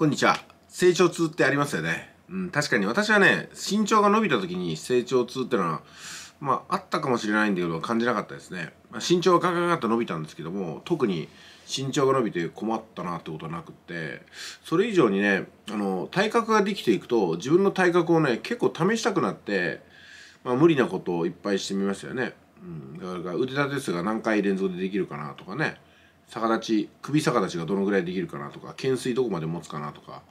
こんにちは。成長痛ってありますよね。うん、確かに私はね、身長が伸びた時に成長痛ってのは、まあ、あったかもしれないんだけど、感じなかったですね。まあ、身長がガガガッと伸びたんですけども、特に身長が伸びて困ったなってことはなくって、それ以上にね、あの、体格ができていくと、自分の体格をね、結構試したくなって、まあ、無理なことをいっぱいしてみましたよね。うん、だから腕立て数が何回連続でできるかなとかね。逆立ち首逆立ちがどのぐらいできるかなとか懸垂どこまで持つかなとか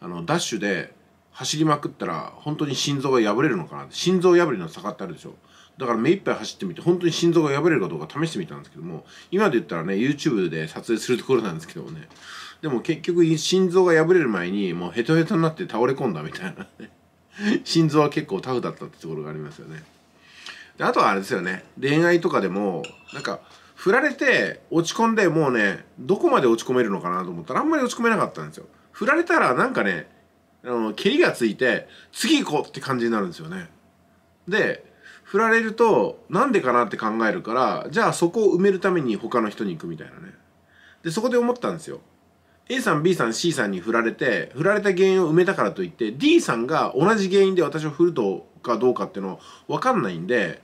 あのダッシュで走りまくったら本当に心臓が破れるのかな心臓破りの坂ってあるでしょだから目いっぱい走ってみて本当に心臓が破れるかどうか試してみたんですけども今で言ったらね YouTube で撮影するところなんですけどもねでも結局心臓が破れる前にもうヘトヘトになって倒れ込んだみたいなね心臓は結構タフだったってところがありますよねであとはあれですよね恋愛とかでもなんか振られて落ち込んでもうねどこまで落ち込めるのかなと思ったらあんまり落ち込めなかったんですよ振られたらなんかねあの蹴りがついて次行こうって感じになるんですよねで振られるとなんでかなって考えるからじゃあそこを埋めるために他の人に行くみたいなねでそこで思ったんですよ A さん B さん C さんに振られて振られた原因を埋めたからといって D さんが同じ原因で私を振るとかどうかっていうの分かんないんで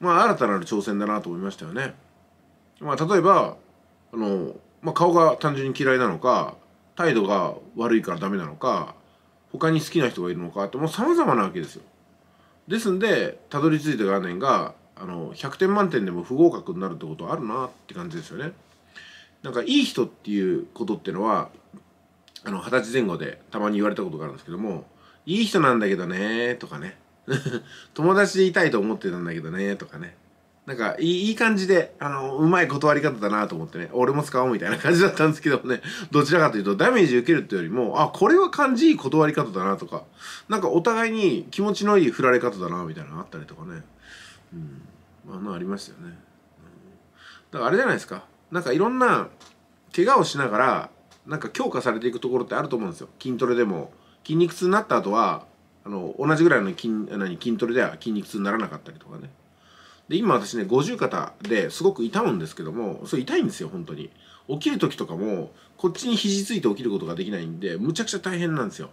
まあ新たなる挑戦だなと思いましたよね。まあ、例えばあの、まあ、顔が単純に嫌いなのか態度が悪いからダメなのか他に好きな人がいるのかってもう様々なわけですよ。ですんでたどり着いた概念があの100点満点でも不合格になるってことあるなって感じですよね。なんかいい人っていうことってのはあの二十歳前後でたまに言われたことがあるんですけども「いい人なんだけどね」とかね「友達でいたいと思ってたんだけどね」とかねなんかいい感じで、あの、うまい断り方だなと思ってね、俺も使おうみたいな感じだったんですけどね、どちらかというとダメージ受けるってよりも、あ、これは感じいい断り方だなとか、なんかお互いに気持ちのいい振られ方だなみたいなのあったりとかね、うん、まあまありましたよね。だからあれじゃないですか、なんかいろんな怪我をしながら、なんか強化されていくところってあると思うんですよ。筋トレでも。筋肉痛になった後は、あの、同じぐらいの筋、何、筋トレでは筋肉痛にならなかったりとかね。で、今私ね、五十肩ですごく痛むんですけども、それ痛いんですよ、本当に。起きる時とかも、こっちに肘ついて起きることができないんで、むちゃくちゃ大変なんですよ。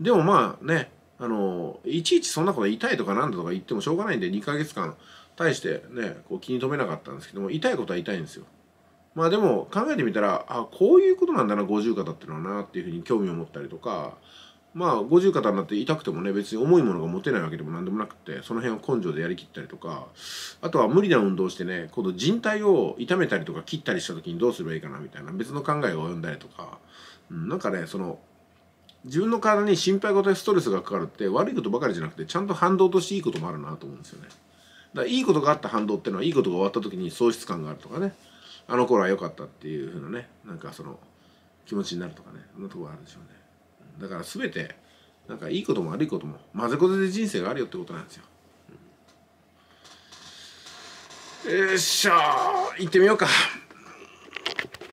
でもまあね、あの、いちいちそんなこと痛いとかなんだとか言ってもしょうがないんで、2ヶ月間、対してね、こう気に留めなかったんですけども、痛いことは痛いんですよ。まあでも考えてみたら、あ、こういうことなんだな、五十肩ってのはな、っていうふうに興味を持ったりとか、まあ50肩になって痛くてもね別に重いものが持てないわけでも何でもなくてその辺を根性でやりきったりとかあとは無理な運動してね今度人体を痛めたりとか切ったりした時にどうすればいいかなみたいな別の考えを及んだりとか、うん、なんかねその自分の体に心配事やストレスがかかるって悪いことばかりじゃなくてちゃんと反動としていいこともあるなと思うんですよね。だいいことがあった反動ってのはいいことが終わった時に喪失感があるとかねあの頃は良かったっていう風なねなんかその気持ちになるとかねそんなとこがあるでしょうね。だから全てなんかいいことも悪いことも混ぜこぜで人生があるよってことなんですよ、うん、よっしゃ行ってみようか